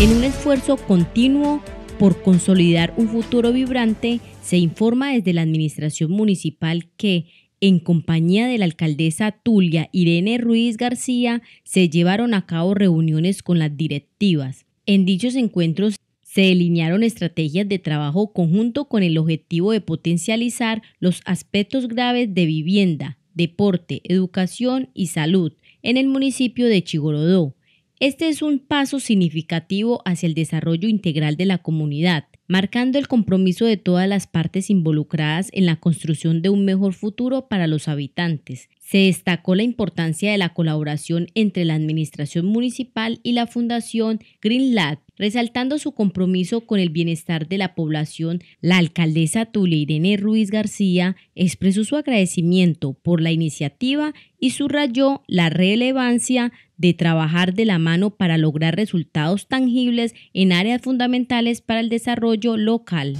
En un esfuerzo continuo por consolidar un futuro vibrante, se informa desde la Administración Municipal que, en compañía de la alcaldesa Tulia Irene Ruiz García, se llevaron a cabo reuniones con las directivas. En dichos encuentros se delinearon estrategias de trabajo conjunto con el objetivo de potencializar los aspectos graves de vivienda, deporte, educación y salud en el municipio de Chigorodó, este es un paso significativo hacia el desarrollo integral de la comunidad, marcando el compromiso de todas las partes involucradas en la construcción de un mejor futuro para los habitantes. Se destacó la importancia de la colaboración entre la Administración Municipal y la Fundación Green resaltando su compromiso con el bienestar de la población. La alcaldesa Tulia Irene Ruiz García expresó su agradecimiento por la iniciativa y subrayó la relevancia de trabajar de la mano para lograr resultados tangibles en áreas fundamentales para el desarrollo local.